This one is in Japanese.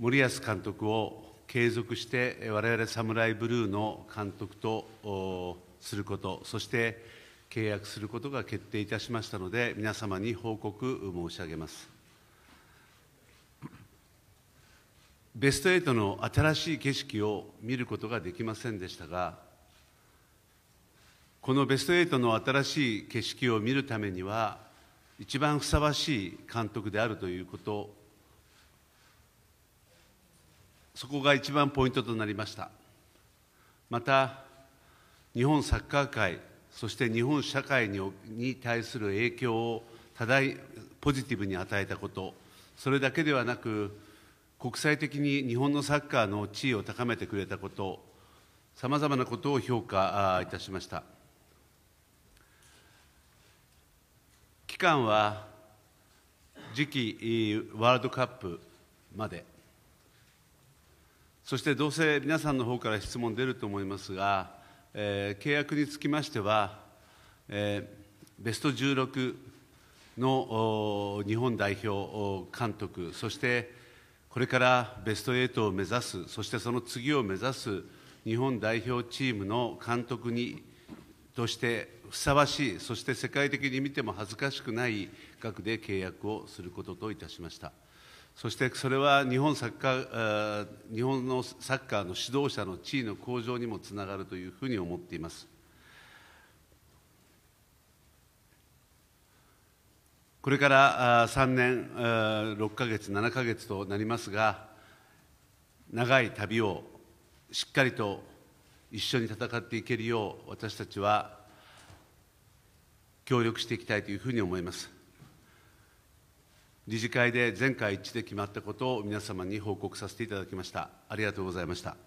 森保監督を継続して我々サムライブルーの監督とすることそして契約することが決定いたしましたので皆様に報告申し上げますベスト8の新しい景色を見ることができませんでしたがこのベスト8の新しい景色を見るためには一番ふさわしい監督であるということそこが一番ポイントとなりましたまた日本サッカー界そして日本社会に対する影響を多大ポジティブに与えたことそれだけではなく国際的に日本のサッカーの地位を高めてくれたことさまざまなことを評価いたしました期間は次期ワールドカップまでそしてどうせ皆さんの方から質問出ると思いますが、えー、契約につきましては、えー、ベスト16の日本代表監督そしてこれからベスト8を目指すそしてその次を目指す日本代表チームの監督にとしてふさわしいそして世界的に見ても恥ずかしくない額で契約をすることといたしました。そしてそれは日本サッカー日本のサッカーの指導者の地位の向上にもつながるというふうに思っています。これから3年6か月、7か月となりますが、長い旅をしっかりと一緒に戦っていけるよう、私たちは協力していきたいというふうに思います。理事会で全会一致で決まったことを皆様に報告させていただきました。ありがとうございました。